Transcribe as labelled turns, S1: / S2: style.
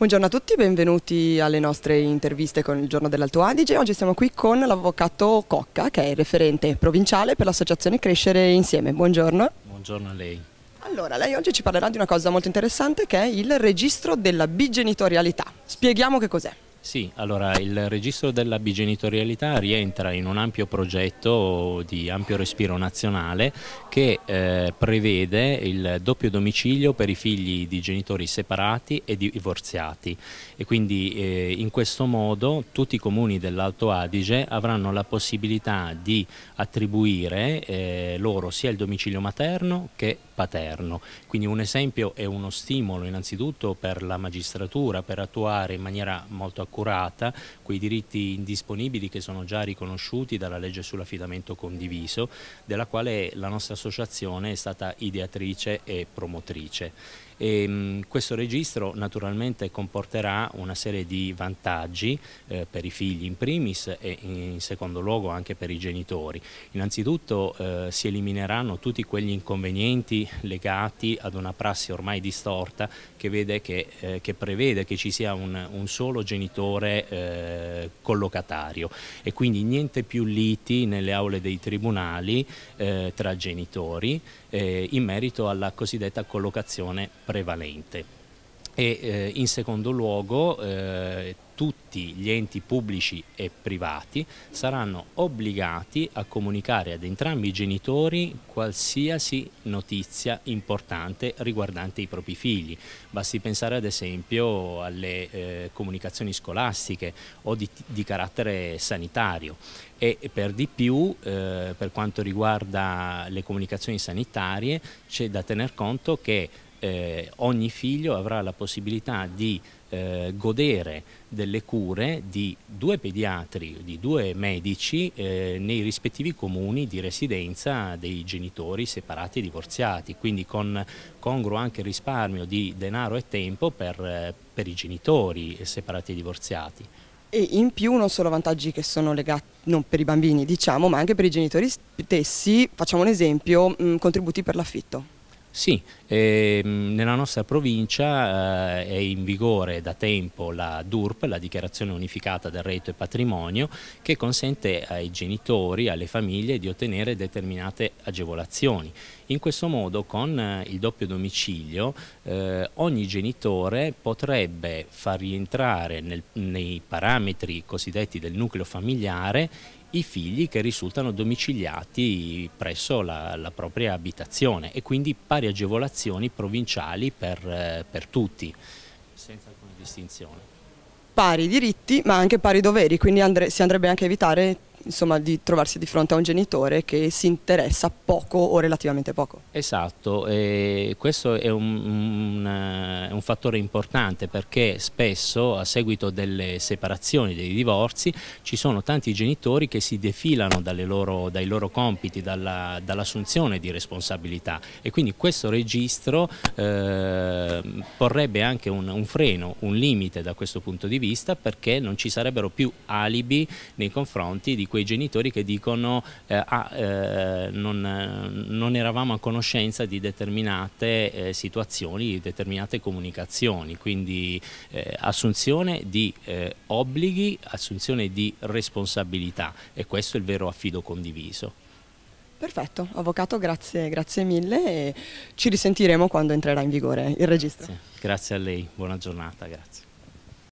S1: Buongiorno a tutti, benvenuti alle nostre interviste con il Giorno dell'Alto Adige. Oggi siamo qui con l'avvocato Cocca, che è referente provinciale per l'associazione Crescere Insieme. Buongiorno.
S2: Buongiorno a lei.
S1: Allora, lei oggi ci parlerà di una cosa molto interessante che è il registro della bigenitorialità. Spieghiamo che cos'è.
S2: Sì, allora il registro della bigenitorialità rientra in un ampio progetto di ampio respiro nazionale che eh, prevede il doppio domicilio per i figli di genitori separati e divorziati e quindi eh, in questo modo tutti i comuni dell'Alto Adige avranno la possibilità di attribuire eh, loro sia il domicilio materno che paterno. Quindi un esempio e uno stimolo innanzitutto per la magistratura per attuare in maniera molto accurata quei diritti indisponibili che sono già riconosciuti dalla legge sull'affidamento condiviso, della quale la nostra associazione è stata ideatrice e promotrice. E ehm, questo registro naturalmente comporterà una serie di vantaggi eh, per i figli in primis e in secondo luogo anche per i genitori. Innanzitutto eh, si elimineranno tutti quegli inconvenienti legati ad una prassi ormai distorta che, che, eh, che prevede che ci sia un, un solo genitore eh, collocatario e quindi niente più liti nelle aule dei tribunali eh, tra genitori eh, in merito alla cosiddetta collocazione prevalente e eh, in secondo luogo eh, tutti gli enti pubblici e privati saranno obbligati a comunicare ad entrambi i genitori qualsiasi notizia importante riguardante i propri figli. Basti pensare ad esempio alle eh, comunicazioni scolastiche o di, di, carattere sanitario e per di più eh, per quanto riguarda le comunicazioni sanitarie c'è da tener conto che eh, ogni figlio avrà la possibilità di eh, godere delle cure di due pediatri, di due medici eh, nei rispettivi comuni di residenza dei genitori separati e divorziati, quindi con congruo anche risparmio di denaro e tempo per, eh, per i genitori separati e divorziati.
S1: E in più non solo vantaggi che sono legati non per i bambini diciamo ma anche per i genitori stessi, facciamo un esempio, mh, contributi per
S2: l'affitto. Sì, eh, nella nostra provincia eh, è in vigore da tempo la DURP, la dichiarazione unificata del reddito e patrimonio, che consente ai genitori, alle famiglie di ottenere determinate agevolazioni. In questo modo con eh, il doppio domicilio eh, ogni genitore potrebbe far rientrare nel, nei parametri cosiddetti del nucleo familiare i figli che risultano domiciliati presso la, la, propria abitazione e quindi pari agevolazioni provinciali per, eh, per tutti, senza alcuna distinzione.
S1: Pari diritti ma anche pari doveri, quindi andre si andrebbe anche a evitare insomma, di trovarsi di fronte a un genitore che si interessa poco o relativamente poco.
S2: Esatto, e questo è un, un, eh, un, fattore importante perché spesso a seguito delle separazioni, dei divorzi, ci sono tanti genitori che si defilano loro, dai loro compiti, dall'assunzione dall di responsabilità e quindi questo registro eh, porrebbe anche un, un freno, un limite da questo punto di vista perché non ci sarebbero più alibi nei confronti di quei genitori che dicono eh, ah, eh, non, eh, non, eravamo a conoscenza di determinate eh, situazioni, di determinate comunicazioni, quindi eh, assunzione di eh, obblighi, assunzione di responsabilità e questo è il vero affido condiviso.
S1: Perfetto, avvocato, grazie, grazie mille e ci risentiremo quando entrerà in vigore il registro.
S2: Grazie, grazie a lei, buona giornata, grazie.